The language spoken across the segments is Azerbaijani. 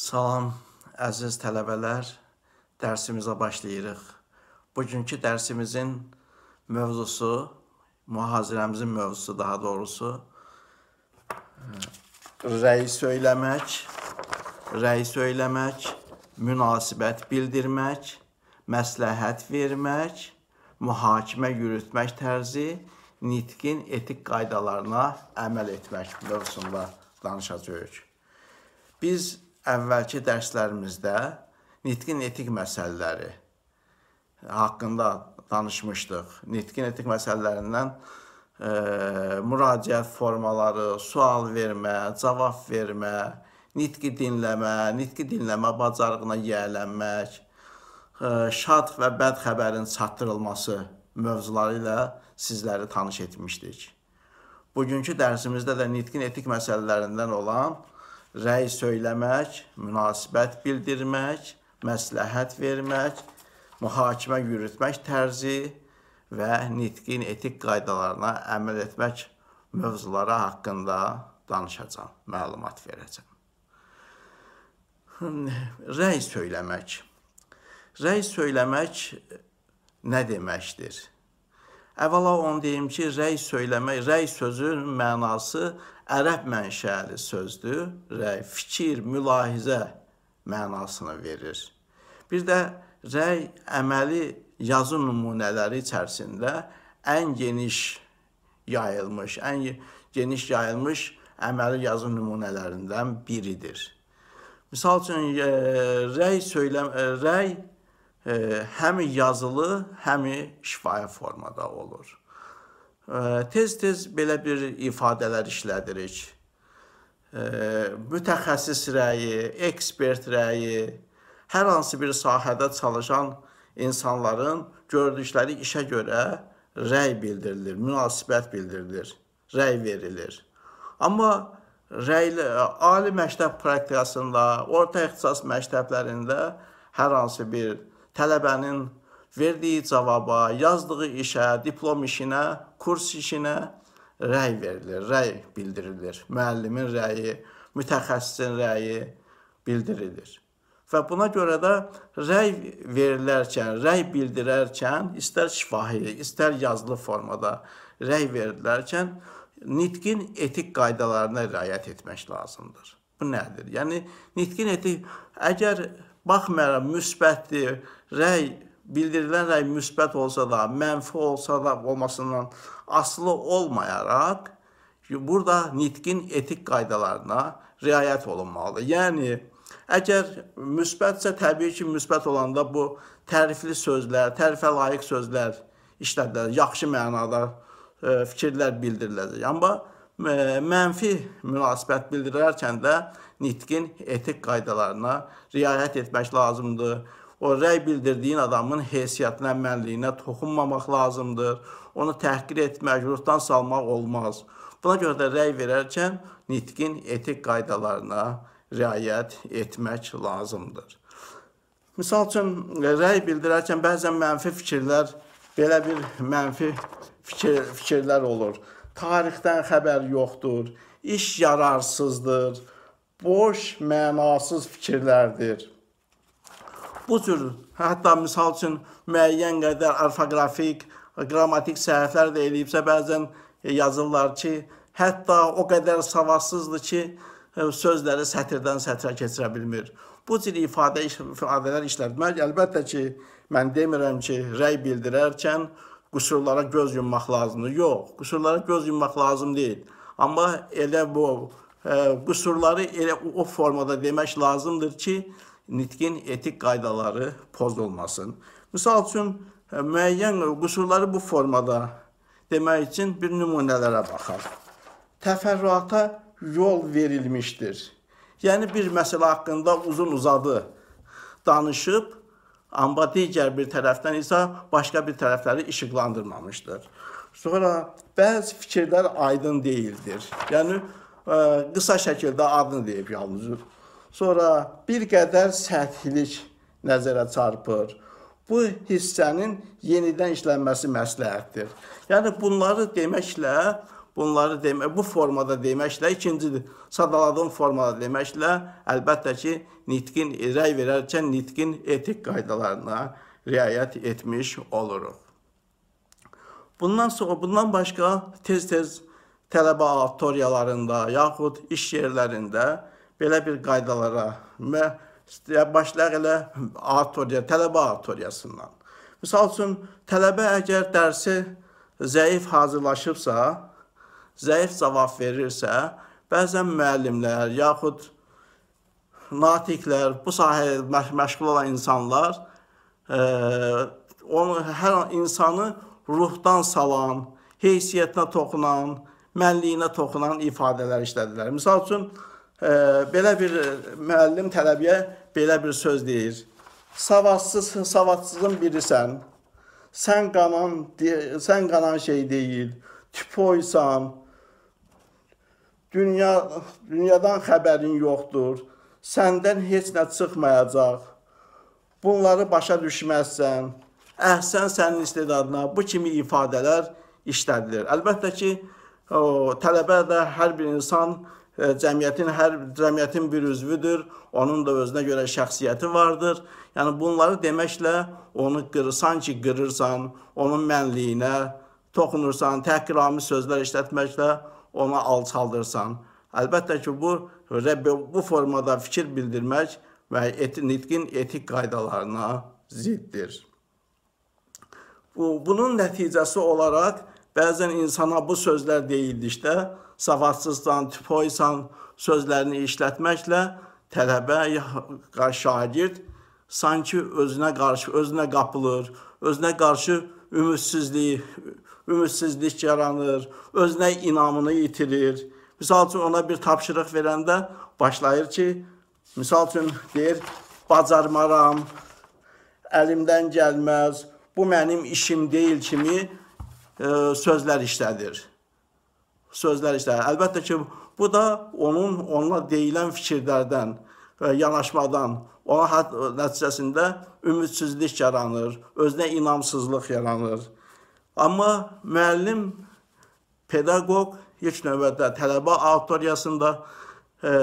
Salam, əziz tələbələr. Dərsimizə başlayırıq. Bugünkü dərsimizin mövzusu, mühazirəmizin mövzusu daha doğrusu rəy söyləmək, rəy söyləmək, münasibət bildirmək, məsləhət vermək, mühakimə yürütmək tərzi, nitqin etik qaydalarına əməl etmək mövzusunda danışacağıq. Biz əvvəlki dərslərimizdə nitqin etik məsələləri haqqında danışmışdıq. Nitqin etik məsələlərindən e, müraciət formaları, sual vermə, cavab vermə, nitqi dinləmə, nitqi dinləmə bacarığına yiyələnmək, e, şad və bəd xəbərin çatdırılması mövzuları ilə sizləri tanış etmişdik. Bugünkü dərsimizdə də nitqin etik məsələlərindən olan rəy söyləmək, münasibət bildirmək, məsləhət vermək, mühakimə yürütmək tərzi və nitqin etik qaydalarına əməl etmək mövzuları haqqında danışacam, məlumat verəcəm. Rəy söyləmək. Rəy söyləmək nə deməkdir? Əvvəla onu deyim ki, rəy söyləmək, rəy sözünün mənası ərəb mənşəli sözdür, rəy fikir, mülahizə mənasını verir. Bir də rəy əməli yazı nümunələri içərisində ən geniş yayılmış, ən geniş yayılmış əməli yazı nümunələrindən biridir. Məsəl üçün e, rəy söyləm e, rəy e, həm yazılı, həm şifahi formada olur tez-tez belə bir ifadələr işlədirik. Mütəxəssis rəyi, ekspert rəyi, hər hansı bir sahədə çalışan insanların gördükləri işə görə rəy bildirilir, münasibət bildirilir, rəy verilir. Amma rəyli ali məktəb praktikasında, orta ixtisas məktəblərində hər hansı bir tələbənin verdiyi cavaba, yazdığı işə, diplom işinə, kurs işinə rəy verilir, rəy bildirilir. Müəllimin rəyi, mütəxəssisin rəyi bildirilir. Və buna görə də rəy verilərkən, rəy bildirərkən, istər şifahi, istər yazılı formada rəy verilərkən nitqin etik qaydalarına riayət etmək lazımdır. Bu nədir? Yəni nitqin etik əgər baxmayaraq müsbətdir, rəy bildirilən rəy müsbət olsa da, mənfi olsa da olmasından asılı olmayaraq burada nitqin etik qaydalarına riayət olunmalıdır. Yəni əgər müsbətsə təbii ki, müsbət olanda bu tərifli sözlər, tərifə layiq sözlər işlədiləcək, yaxşı mənada e, fikirlər bildiriləcək. Amma e, mənfi münasibət bildirərkən də nitqin etik qaydalarına riayət etmək lazımdır O rəy bildirdiyin adamın heysiyyətinə, mənliyinə toxunmamaq lazımdır. Onu təhqir etmək, yurddan salmaq olmaz. Buna görə də rəy verərkən nitqin etik qaydalarına riayət etmək lazımdır. Misal üçün, e, rəy bildirərkən bəzən mənfi fikirlər, belə bir mənfi fikir, fikirlər olur. Tarixdən xəbər yoxdur, iş yararsızdır, boş, mənasız fikirlərdir bu cür hətta misal üçün müəyyən qədər orfoqrafik, qrammatik səhvlər də eləyibsə bəzən e, yazırlar ki, hətta o qədər savadsızdır ki, e, sözləri sətirdən sətrə keçirə bilmir. Bu cür ifadə ifadələr işlətmək əlbəttə ki, mən demirəm ki, rəy bildirərkən qüsurlara göz yummaq lazımdır. Yox, qüsurlara göz yummaq lazım deyil. Amma elə bu ə, e, qüsurları elə o formada demək lazımdır ki, nitqin etik qaydaları pozulmasın. Misal üçün, e, müəyyən qüsurları bu formada demək üçün bir nümunələrə baxaq. Təfərrüata yol verilmişdir. Yəni, bir məsələ haqqında uzun-uzadı danışıb, amma digər bir tərəfdən isə başqa bir tərəfləri işıqlandırmamışdır. Sonra bəzi fikirlər aydın deyildir. Yəni, ə, e, qısa şəkildə adını deyib yalnız Sonra bir qədər səthilik nəzərə çarpır. Bu hissənin yenidən işlənməsi məsləhətdir. Yəni bunları deməklə, bunları demək, bu formada deməklə, ikinci sadaladığım formada deməklə, əlbəttə ki, nitqin rəy verərkən nitqin etik qaydalarına riayət etmiş oluruq. Bundan sonra bundan başqa tez-tez tələbə auditoriyalarında yaxud iş yerlərində belə bir qaydalara və başlayaq elə auditoriya, tələbə auditoriyasından. Məsəl üçün tələbə əgər dərsi zəif hazırlaşıbsa, zəif cavab verirsə, bəzən müəllimlər yaxud natiqlər, bu sahəyə məş məşğul olan insanlar e, onu hər insanı ruhdan salan, heysiyyətinə toxunan, mənliyinə toxunan ifadələr işlədirlər. Məsəl üçün belə bir e, müəllim tələbəyə belə bir söz deyir. Savadsızsın, savadsızın birisən. Sən qanan, sən qanan şey deyil. Tipoysan. Dünya dünyadan xəbərin yoxdur. Səndən heç nə çıxmayacaq. Bunları başa düşməzsən. Əhsən sənin istedadına. Bu kimi ifadələr işlədilir. Əlbəttə ki, o, tələbə də hər bir insan E, cəmiyyətin hər cəmiyyətin bir üzvüdür, onun da özünə görə şəxsiyyəti vardır. Yəni bunları deməklə onu qırırsan ki, qırırsan, onun mənliyinə toxunursan, təhqiramiz sözlər işlətməklə onu alçaldırsan. Əlbəttə ki, bu bu formada fikir bildirmək və etin, nitqin etik qaydalarına ziddir. Bu, bunun nəticəsi olaraq bəzən insana bu sözlər deyildikdə işte, savadsızdan, tipoysan sözlərini işlətməklə tələbə, şagird sanki özünə qarşı, özünə qapılır, özünə qarşı ümidsizlik, ümidsizlik yaranır, özünə inamını itirir. Misal üçün ona bir tapşırıq verəndə başlayır ki, misal üçün deyir, bacarmaram, əlimdən gəlməz, bu mənim işim deyil kimi e, sözlər işlədir sözlər işlər. Əlbəttə ki, bu da onun onunla deyilən fikirlərdən, e, yanaşmadan, ona nəticəsində ümidsizlik yaranır, özünə inamsızlıq yaranır. Amma müəllim, pedaqoq ilk növbədə tələbə auditoriyasında e,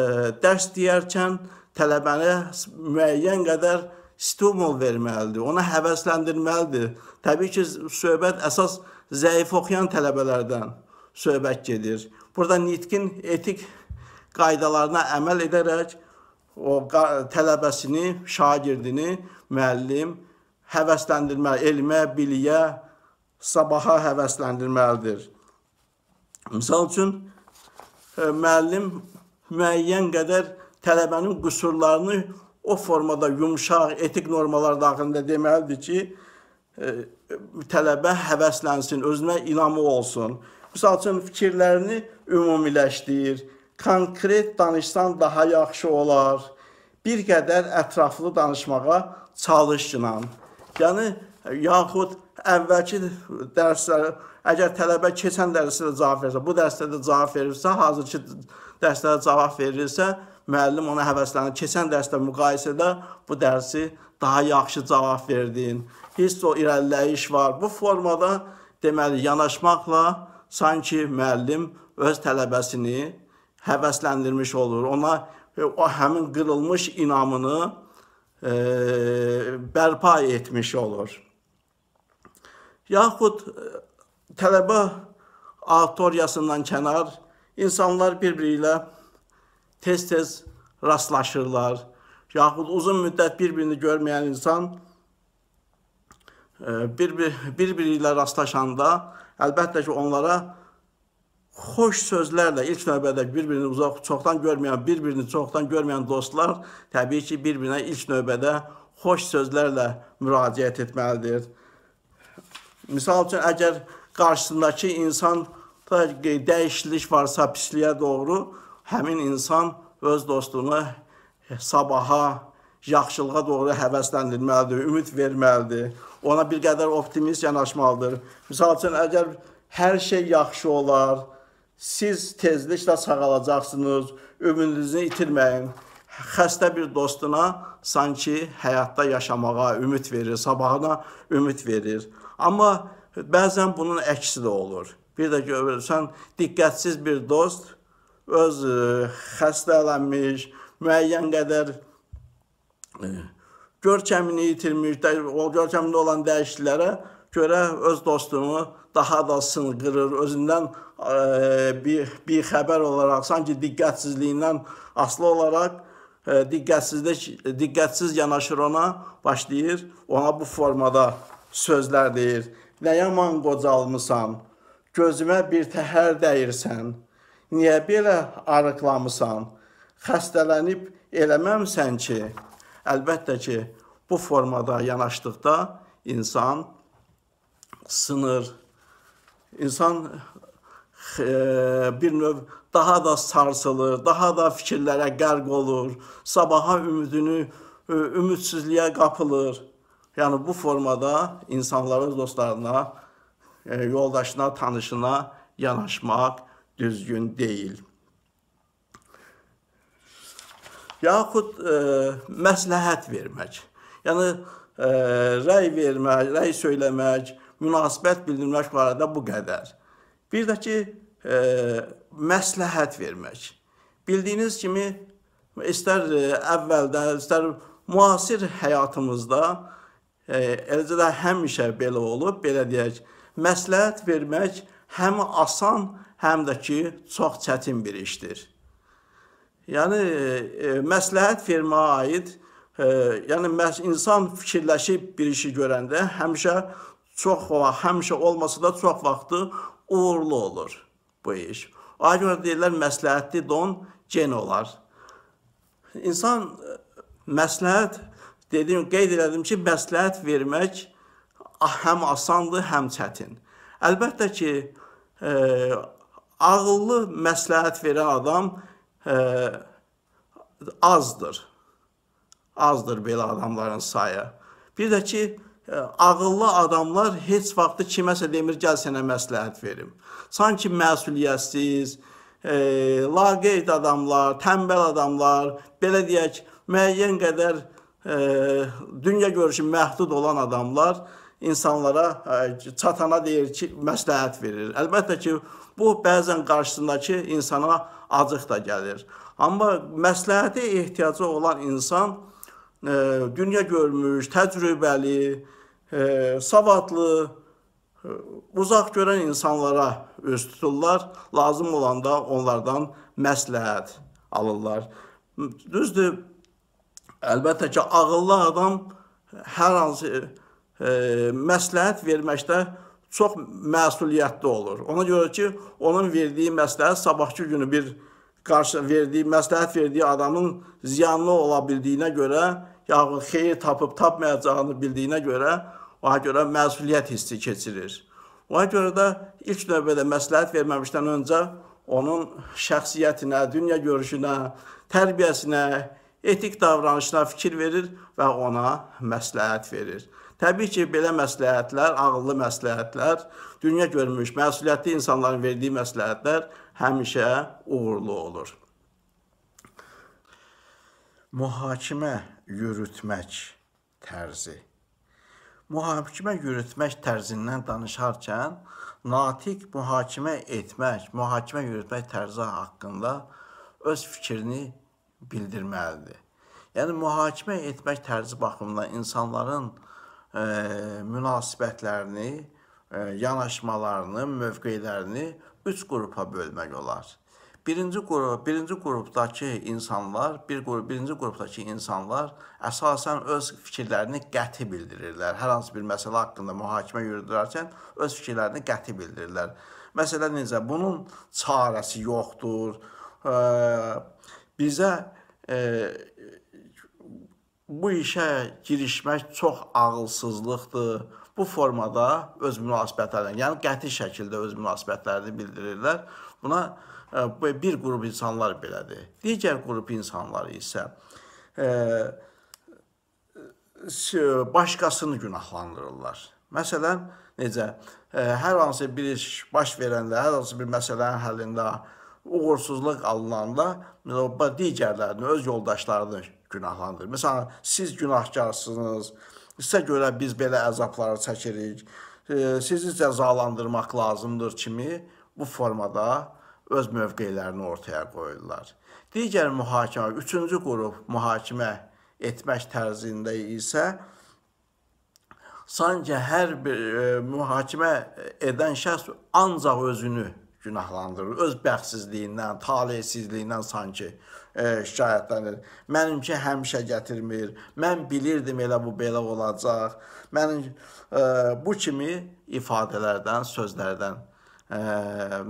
dərs deyərkən tələbəni müəyyən qədər stimul verməlidir, ona həvəsləndirməlidir. Təbii ki, söhbət əsas zəif oxuyan tələbələrdən söhbət gedir. Burada nitqin etik qaydalarına əməl edərək o tələbəsini, şagirdini, müəllim həvəsləndirməli, elmə, biliyə, sabaha həvəsləndirməlidir. Misal üçün, e, müəllim müəyyən qədər tələbənin qüsurlarını o formada yumşaq, etik normalar daxilində deməlidir ki, e, tələbə həvəslənsin, özünə inamı olsun, misal üçün fikirlərini ümumiləşdir, konkret danışsan daha yaxşı olar, bir qədər ətraflı danışmağa çalışınan. Yəni, yaxud əvvəlki dərslər, əgər tələbə keçən dərsdə cavab verirsə, bu dərsdə də cavab verirsə, hazırki dərsdə cavab verirsə, müəllim ona həvəslənir. Keçən dərsdə müqayisədə bu dərsi daha yaxşı cavab verdin. Hiss o irəliləyiş var. Bu formada deməli yanaşmaqla sanki müəllim öz tələbəsini həvəsləndirmiş olur. Ona e, o həmin qırılmış inamını e, bərpa etmiş olur. Yaxud e, tələbə auditoriyasından kənar insanlar bir-biri ilə tez-tez rastlaşırlar. Yaxud uzun müddət bir-birini görməyən insan e, bir-biri ilə rastlaşanda Əlbəttə ki, onlara xoş sözlərlə ilk növbədə bir-birini uzaq, çoxdan görməyən, bir-birini çoxdan görməyən dostlar təbii ki, bir-birinə ilk növbədə xoş sözlərlə müraciət etməlidir. Misal üçün, əgər qarşısındakı insan dəyişiklik varsa pisliyə doğru, həmin insan öz dostunu sabaha, yaxşılığa doğru həvəsləndirilməlidir, ümid verməlidir. Ona bir qədər optimist yanaşmalıdır. Məsəl üçün, əgər hər şey yaxşı olar, siz tezliklə sağalacaqsınız, ümidinizi itirməyin. Xəstə bir dostuna sanki həyatda yaşamağa ümid verir, sabahına ümid verir. Amma bəzən bunun əksi də olur. Bir də görürsən, diqqətsiz bir dost öz e, xəstələnmiş, müəyyən qədər görkəmini itirmiş, o görkəmində olan dəyişikliklərə görə öz dostumu daha da sınqırır, özündən e, bir, bir xəbər olaraq, sanki diqqətsizliyindən asılı olaraq e, diqqətsizlik, diqqətsiz yanaşır ona, başlayır, ona bu formada sözlər deyir. Nə yaman qocalmısan, gözümə bir təhər dəyirsən, niyə belə arıqlamısan, xəstələnib eləməmsən ki, Əlbəttə ki, bu formada yanaşdıqda insan sınır, insan e, bir növ daha da sarsılır, daha da fikirlərə qərq olur, sabaha ümidini, e, ümidsizliyə qapılır. Yəni bu formada insanların dostlarına, e, yoldaşına, tanışına yanaşmaq düzgün deyil yaxud e, məsləhət vermək. Yəni e, rəy vermək, rəy söyləmək, münasibət bildirmək barədə bu qədər. Bir də ki, e, məsləhət vermək. Bildiyiniz kimi istər e, əvvəldə, istər müasir həyatımızda e, eləcə də həmişə belə olub, belə deyək, məsləhət vermək həm asan, həm də ki çox çətin bir işdir. Yəni e, məsləhət firmaya aid, e, yəni məhz insan fikirləşib bir işi görəndə həmişə çox vaxt, həmişə olmasa da çox vaxtı uğurlu olur bu iş. Ona görə deyirlər məsləhətli don gen olar. İnsan e, məsləhət dedim, qeyd elədim ki, məsləhət vermək həm asandır, həm çətin. Əlbəttə ki, e, ağıllı məsləhət verən adam e, azdır. Azdır belə adamların sayı. Bir də ki, e, ağıllı adamlar heç vaxtı kiməsə demir, gəl sənə məsləhət verim. Sanki məsuliyyətsiz, e, laqeyd adamlar, tənbəl adamlar, belə deyək, müəyyən qədər e, dünya görüşü məhdud olan adamlar insanlara e, çatana deyir ki, məsləhət verir. Əlbəttə ki, bu bəzən qarşısındakı insana acıq da gəlir. Amma məsləhətə ehtiyacı olan insan e, dünya görmüş, təcrübəli, e, savadlı, uzaq görən insanlara öz tuturlar, lazım olanda onlardan məsləhət alırlar. Düzdür, əlbəttə ki, ağıllı adam hər hansı E, məsləhət verməkdə çox məsuliyyətli olur. Ona görə ki, onun verdiyi məsləhət sabahçı günü bir qarşı verdiyi, məsləhət verdiyi adamın ziyanlı ola bildiyinə görə, yaxud xeyir tapıb tapmayacağını bildiyinə görə, ona görə məsuliyyət hissi keçirir. Ona görə də ilk növbədə məsləhət verməmişdən öncə onun şəxsiyyətinə, dünya görüşünə, tərbiyəsinə, etik davranışına fikir verir və ona məsləhət verir. Təbii ki, belə məsləhətlər, ağıllı məsləhətlər, dünya görmüş, məsuliyyətli insanların verdiyi məsləhətlər həmişə uğurlu olur. Mühakimə yürütmək tərzi. Mühakimə yürütmək tərzindən danışarkən natiq mühakimə etmək, mühakimə yürütmək tərzi haqqında öz fikrini bildirməlidir. Yəni mühakimə etmək tərzi baxımından insanların E, münasibətlərini, e, yanaşmalarını, mövqeylərini üç qrupa bölmək olar. Birinci qrup, birinci qrupdakı insanlar, bir qrup, birinci qrupdakı insanlar əsasən öz fikirlərini qəti bildirirlər. Hər hansı bir məsələ haqqında mühakimə yürüdürərkən öz fikirlərini qəti bildirirlər. Məsələ necə? Bunun çarəsi yoxdur. E, bizə bu işə girişmək çox ağılsızlıqdır. Bu formada öz münasibətlərini, yəni qəti şəkildə öz münasibətlərini bildirirlər. Buna e, bir qrup insanlar belədir. Digər qrup insanlar isə e, e, başqasını günahlandırırlar. Məsələn, necə? Hər hansı bir iş baş verəndə, hər hansı bir məsələnin həllində uğursuzluq alınanda yəni digərlərini, öz yoldaşlarını günahlandırır. Məsələn, siz günahkarsınız, sizə görə biz belə əzabları çəkirik, e, sizi cəzalandırmaq lazımdır kimi bu formada öz mövqeylərini ortaya qoyurlar. Digər mühakimə, üçüncü qrup mühakimə etmək tərzində isə sanki hər bir e, mühakimə edən şəxs ancaq özünü günahlandırır. Öz bəxtsizliyindən, talihsizliyindən sanki e, şikayətlənir. Mənimki həmişə gətirmir. Mən bilirdim elə bu belə olacaq. Mənim e, bu kimi ifadələrdən, sözlərdən e,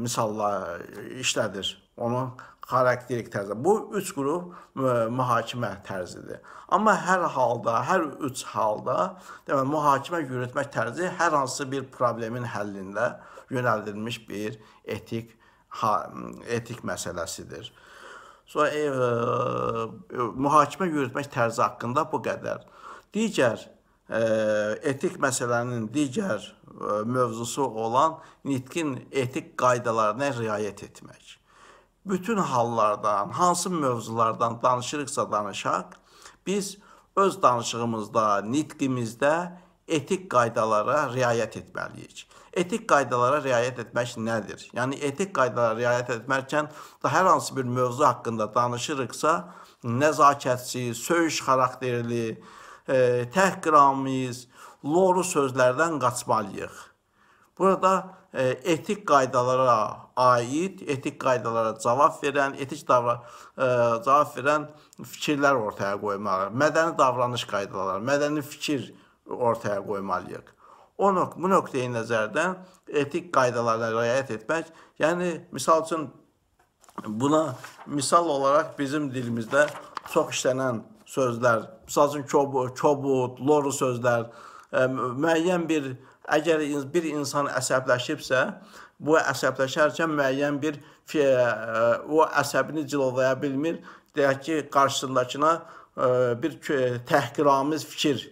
misallar işlədir. Onun xarakterik tərzi. Bu üç qrup e, mühakimə tərzidir. Amma hər halda, hər üç halda, deməli mühakimə yürütmək tərzi hər hansı bir problemin həllində yönəldilmiş bir etik ha, etik məsələsidir. So, e, e, mühakimə yürütmək tərzi haqqında bu qədər. Digər e, etik məsələnin digər e, mövzusu olan nitqin etik qaydalarına riayət etmək. Bütün hallardan, hansı mövzulardan danışırıqsa danışaq, biz öz danışığımızda, nitqimizdə etik qaydalara riayət etməliyik etik qaydalara riayət etmək nədir? Yəni etik qaydalara riayət etmərkən da hər hansı bir mövzu haqqında danışırıqsa, nəzakətsiz, söyüş xarakterli, e, təhqiramiz, loru sözlərdən qaçmalıyıq. Burada e, etik qaydalara aid, etik qaydalara cavab verən, etik davran e, cavab verən fikirlər ortaya qoymalı. Mədəni davranış qaydaları, mədəni fikir ortaya qoymalıyıq. O nok bu nöqteyi nəzərdən etik qaydalara riayət etmək, yəni misal üçün buna misal olaraq bizim dilimizdə çox işlənən sözlər, misal üçün kobud, loru sözlər, e, müəyyən bir əgər bir insan əsəbləşibsə, bu əsəbləşərkən müəyyən bir e, o əsəbini cilovlaya bilmir, deyək ki, qarşısındakına e, bir təhqiramiz fikir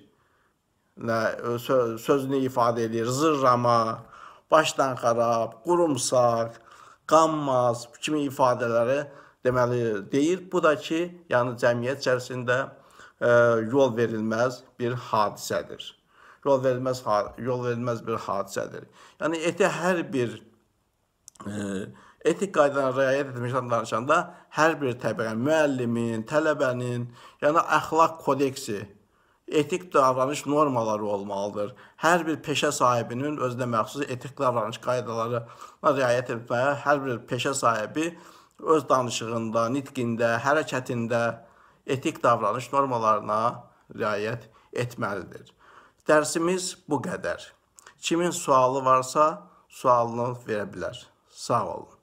sözünü ifadə edir. Zırrama, başdan xarab, qurumsaq, qanmaz kimi ifadələri deməli deyir. Bu da ki, yəni cəmiyyət içərisində ə, yol verilməz bir hadisədir. Yol verilməz yol verilməz bir hadisədir. Yəni eti hər bir ə, etik qaydalara riayət etməkdən danışanda hər bir təbəqə, müəllimin, tələbənin, yəni əxlaq kodeksi etik davranış normaları olmalıdır. Hər bir peşə sahibinin özünə məxsus etik davranış qaydalarına riayət etməyə hər bir peşə sahibi öz danışığında, nitqində, hərəkətində etik davranış normalarına riayət etməlidir. Dərsimiz bu qədər. Kimin sualı varsa, sualını verə bilər. Sağ olun.